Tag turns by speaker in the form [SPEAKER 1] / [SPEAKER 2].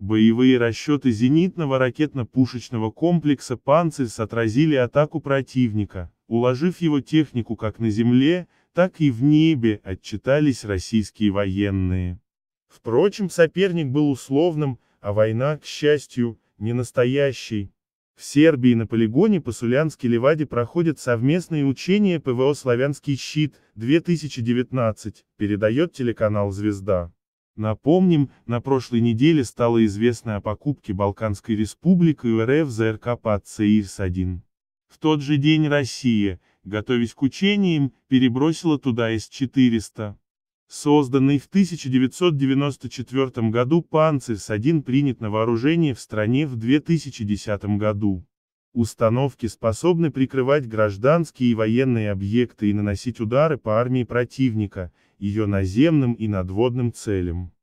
[SPEAKER 1] Боевые расчеты зенитного ракетно-пушечного комплекса «Панцирь» отразили атаку противника, уложив его технику как на земле, так и в небе, отчитались российские военные. Впрочем, соперник был условным, а война, к счастью, не настоящей. В Сербии на полигоне по Сулянской Леваде проходят совместные учения ПВО «Славянский щит-2019», передает телеканал «Звезда». Напомним, на прошлой неделе стало известно о покупке Балканской республикой РФ ЗРК под ЦИРС-1. В тот же день Россия, готовясь к учениям, перебросила туда С-400. Созданный в 1994 году «Панцирь-1» принят на вооружение в стране в 2010 году. Установки способны прикрывать гражданские и военные объекты и наносить удары по армии противника, ее наземным и надводным целям.